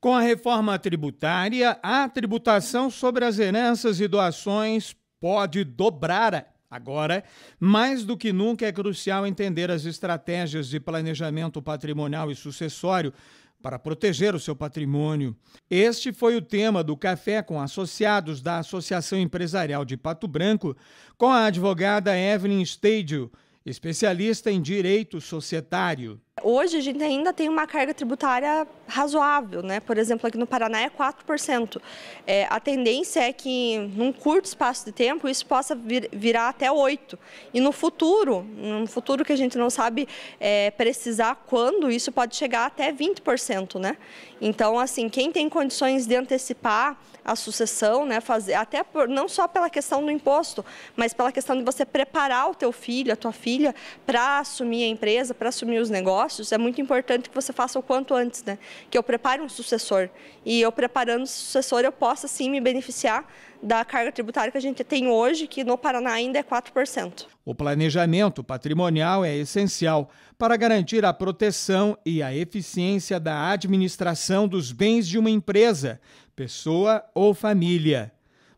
Com a reforma tributária, a tributação sobre as heranças e doações pode dobrar. Agora, mais do que nunca é crucial entender as estratégias de planejamento patrimonial e sucessório para proteger o seu patrimônio. Este foi o tema do Café com Associados da Associação Empresarial de Pato Branco, com a advogada Evelyn Stadio, especialista em direito societário. Hoje a gente ainda tem uma carga tributária razoável, né? Por exemplo, aqui no Paraná é 4%. É, a tendência é que, num curto espaço de tempo, isso possa vir, virar até 8%. E no futuro, num futuro que a gente não sabe é, precisar quando, isso pode chegar até 20%, né? Então, assim, quem tem condições de antecipar a sucessão, né? Fazer, até por, não só pela questão do imposto, mas pela questão de você preparar o teu filho, a tua filha, para assumir a empresa, para assumir os negócios, negócios, é muito importante que você faça o quanto antes, né? Que eu prepare um sucessor. E eu preparando o sucessor, eu possa sim me beneficiar da carga tributária que a gente tem hoje, que no Paraná ainda é 4%. O planejamento patrimonial é essencial para garantir a proteção e a eficiência da administração dos bens de uma empresa, pessoa ou família.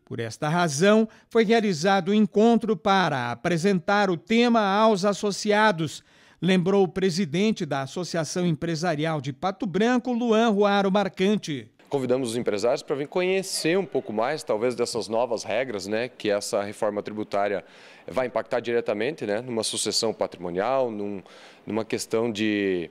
Por esta razão, foi realizado o um encontro para apresentar o tema aos associados lembrou o presidente da Associação Empresarial de Pato Branco, Luan Ruaro Marcante convidamos os empresários para vir conhecer um pouco mais, talvez, dessas novas regras, né, que essa reforma tributária vai impactar diretamente, né, numa sucessão patrimonial, num, numa questão de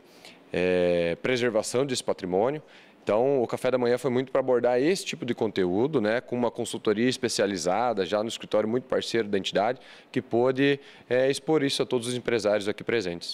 é, preservação desse patrimônio. Então, o café da manhã foi muito para abordar esse tipo de conteúdo, né, com uma consultoria especializada, já no escritório muito parceiro da entidade, que pôde é, expor isso a todos os empresários aqui presentes.